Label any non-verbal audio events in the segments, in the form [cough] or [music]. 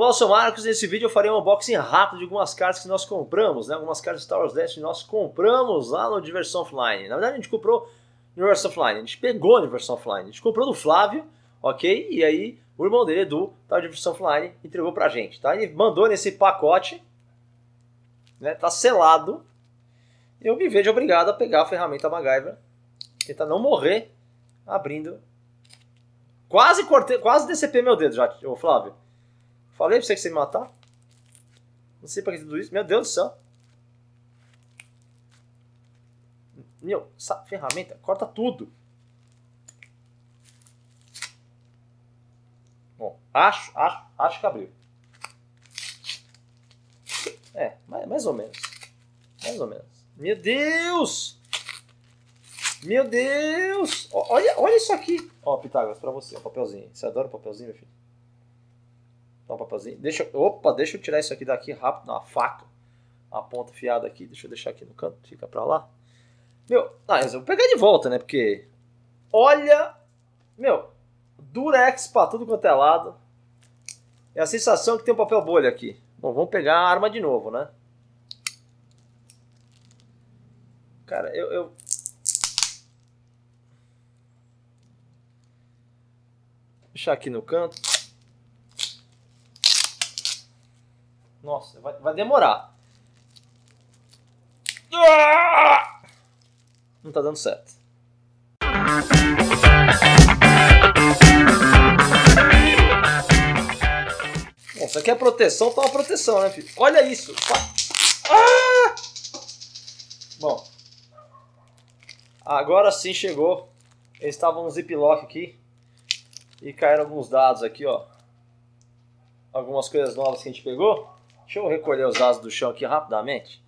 Olá, eu sou o Marcos nesse vídeo eu farei um unboxing rápido de algumas cartas que nós compramos, né? Algumas cartas de Star Wars Destiny nós compramos lá no Diversão Offline. Na verdade a gente comprou no Diversão Offline, a gente pegou no Diversão Offline, a gente comprou do Flávio, ok? E aí o irmão dele, Edu, tá no Diversão Offline, entregou pra gente, tá? Ele mandou nesse pacote, né? Tá selado. Eu me vejo obrigado a pegar a ferramenta MacGyver, tentar não morrer abrindo. Quase cortei, quase decepei meu dedo já, ô Flávio. Falei pra você que você me matar? Não sei pra que tudo isso. Meu Deus do céu. Meu, essa ferramenta corta tudo. Bom, acho, acho, acho que abriu. É, mais, mais ou menos. Mais ou menos. Meu Deus! Meu Deus! Olha, olha isso aqui. Ó, Pitágoras, pra você. Ó, papelzinho. Você adora papelzinho, meu filho? Dá um papelzinho. Deixa, opa, deixa eu tirar isso aqui daqui rápido, uma faca. Uma ponta fiada aqui, deixa eu deixar aqui no canto, fica pra lá. Meu, ah, eu vou pegar de volta, né? Porque olha, meu, durex pra tudo quanto é lado. É a sensação que tem um papel bolha aqui. Bom, vamos pegar a arma de novo, né? Cara, eu, eu... Deixar aqui no canto. Nossa, vai, vai demorar. Ah! Não tá dando certo. Bom, isso aqui é proteção, tá uma proteção, né, filho? Olha isso! Ah! Bom, agora sim chegou. Eles estavam no ziplock aqui e caíram alguns dados aqui, ó. Algumas coisas novas que a gente pegou. Deixa eu recolher os asos do chão aqui rapidamente.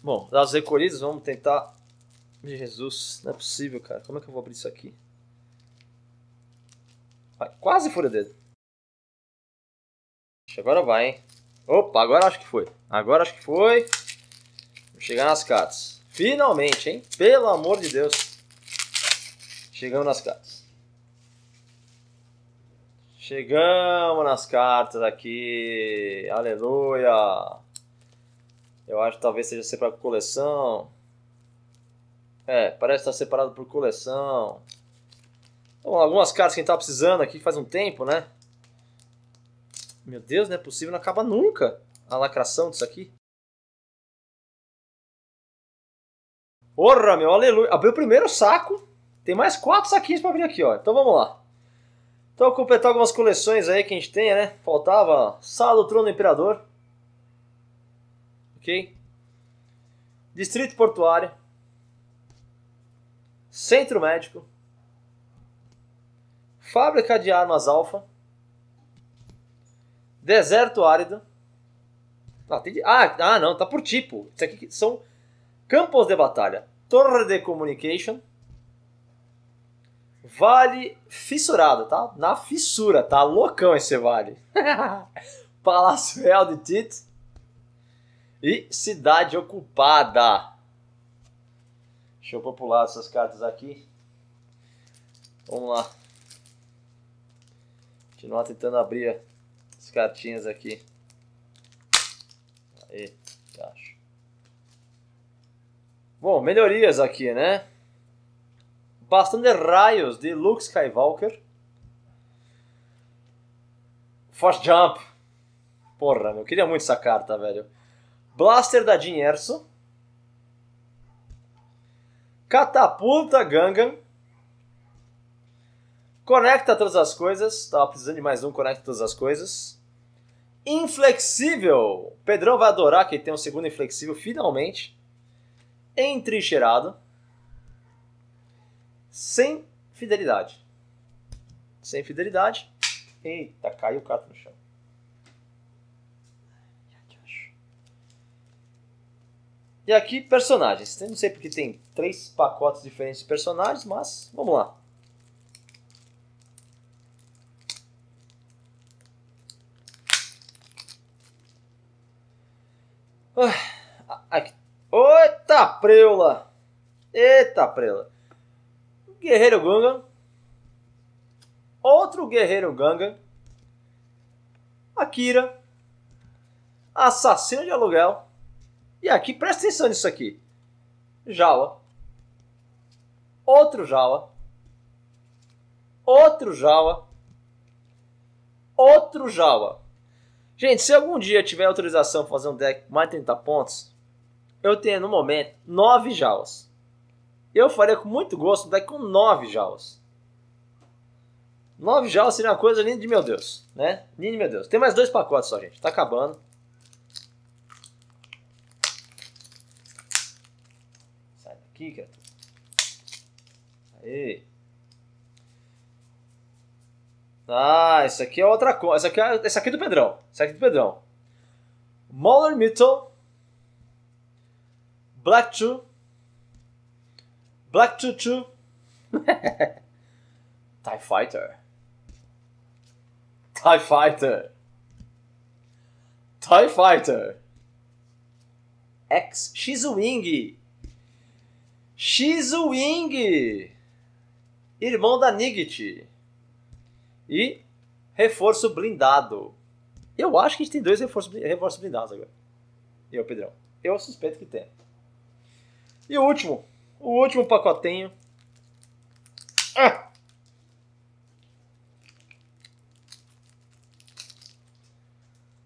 Bom, dados recolhidos, vamos tentar. Jesus, não é possível, cara. Como é que eu vou abrir isso aqui? Vai, quase fura dedo. Agora vai, hein? Opa, agora acho que foi. Agora acho que foi. Vou chegar nas cartas. Finalmente, hein? Pelo amor de Deus. Chegamos nas cartas. Chegamos nas cartas aqui. Aleluia. Eu acho que talvez seja separado por coleção. É, parece estar separado por coleção. Então, algumas cartas que a gente tá precisando aqui faz um tempo, né? Meu Deus, não é possível, não acaba nunca a lacração disso aqui. Porra, meu, aleluia. Abriu o primeiro saco. Tem mais quatro saquinhos pra abrir aqui, ó. Então vamos lá. Então, completar algumas coleções aí que a gente tem, né? Faltava Sala do Trono do Imperador. Ok? Distrito Portuário. Centro Médico. Fábrica de Armas Alfa. Deserto Árido. Ah, tem... ah, ah, não, tá por tipo. Isso aqui são campos de batalha. Torre de Communication. Vale fissurado, tá? Na fissura, tá loucão esse vale. [laughs] Palácio Real de Tito e Cidade Ocupada. Deixa eu popular essas cartas aqui. Vamos lá. Continuar tentando abrir as cartinhas aqui. Aí, acho. Bom, melhorias aqui, né? Bastante raios de Luke Skywalker. Force Jump. Porra, eu queria muito essa carta, velho. Blaster da Erso. Catapulta Gangan. Conecta todas as coisas. Tava precisando de mais um, conecta todas as coisas. Inflexível. Pedrão vai adorar que ele tem um segundo inflexível, finalmente. Entrincheirado sem fidelidade. Sem fidelidade. Eita, caiu o cato no chão. E aqui, personagens. Eu não sei porque tem três pacotes diferentes de personagens, mas vamos lá. Ah, aqui. Eita preula! Eita preula! Guerreiro Gungan. Outro Guerreiro Gungan. Akira. Assassino de aluguel. E aqui, presta atenção nisso aqui. Jawa. Outro Jawa. Outro Jawa. Outro Jawa. Gente, se algum dia tiver autorização para fazer um deck mais de 30 pontos, eu tenho no momento 9 Jawas eu faria com muito gosto daí com 9 jaus, 9 jaus seria uma coisa linda de meu Deus, né? Linda de meu Deus. Tem mais dois pacotes só, gente. Tá acabando. Sai daqui, gato. Aí. Ah, isso aqui é outra coisa. Isso aqui é, isso aqui é do Pedrão. Isso aqui é do Pedrão. Moller Mitchell. Black 2. Black Tutu. [laughs] TIE Fighter. TIE Fighter. TIE Fighter. X. X-Wing. X-Wing. Irmão da Nigit. E reforço blindado. Eu acho que a gente tem dois reforços, blindados agora. Eu, Pedrão. Eu suspeito que tem. E o último, o último pacotinho. Ah!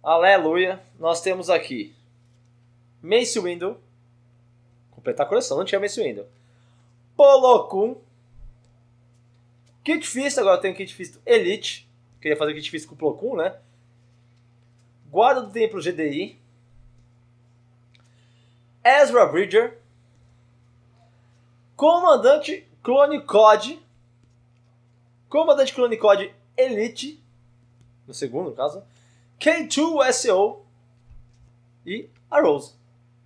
Aleluia. Nós temos aqui Mace Window. Completar a coleção, não tinha Mace Window. Polokun. Kit Fist, agora tem Kit Fist Elite. Queria fazer Kit Fist com o Polokun, né? Guarda do Templo GDI. Ezra Bridger. Comandante Clone Code, Comandante Clone Code Elite. No segundo, no caso. K2SO. E a Rose.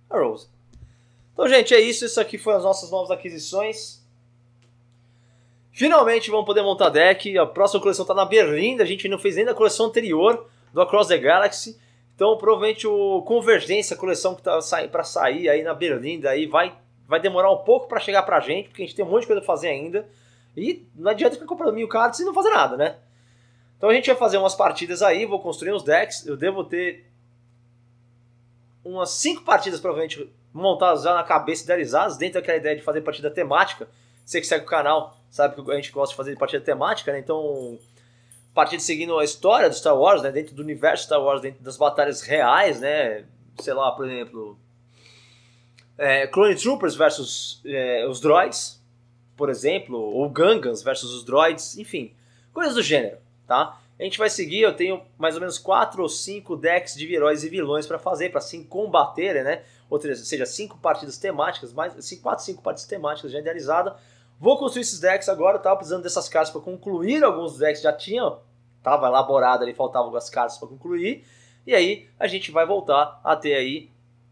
A Rose. Então, gente, é isso. Isso aqui foi as nossas novas aquisições. Finalmente vamos poder montar deck. A próxima coleção está na Berlinda. A gente não fez nem da coleção anterior do Across the Galaxy. Então, provavelmente o Convergência, a coleção que está para sair aí na Berlinda, aí vai vai demorar um pouco para chegar pra gente, porque a gente tem um monte de coisa pra fazer ainda. E não adianta ficar comprando mil cards e não fazer nada, né? Então a gente vai fazer umas partidas aí, vou construir uns decks. Eu devo ter umas cinco partidas provavelmente montadas já na cabeça idealizadas, dentro daquela ideia de fazer partida temática. Você que segue o canal sabe que a gente gosta de fazer partida temática, né? Então, partida seguindo a história do Star Wars, né? Dentro do universo Star Wars, dentro das batalhas reais, né? Sei lá, por exemplo, é, Clone Troopers versus é, os droids, por exemplo, ou Gangans versus os droids, enfim, coisas do gênero, tá? A gente vai seguir, eu tenho mais ou menos 4 ou 5 decks de heróis e vilões para fazer, para assim combater, né? Ou seja, 5 partidas temáticas, mais 4, 5 partidas temáticas já Vou construir esses decks agora, eu tava precisando dessas cartas para concluir alguns decks, já tinha, tava elaborado ali, faltavam algumas cartas para concluir. E aí a gente vai voltar até aí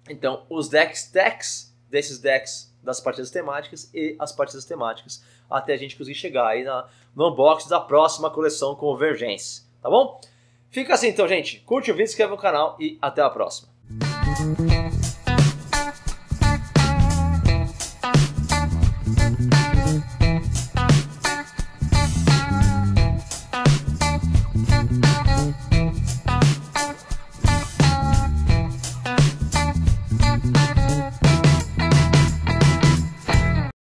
então, os decks decks desses decks das partidas temáticas e as partidas temáticas até a gente conseguir chegar aí na, no unboxing da próxima coleção Convergência, tá bom? Fica assim então, gente. Curte o vídeo, inscreve no canal e até a próxima.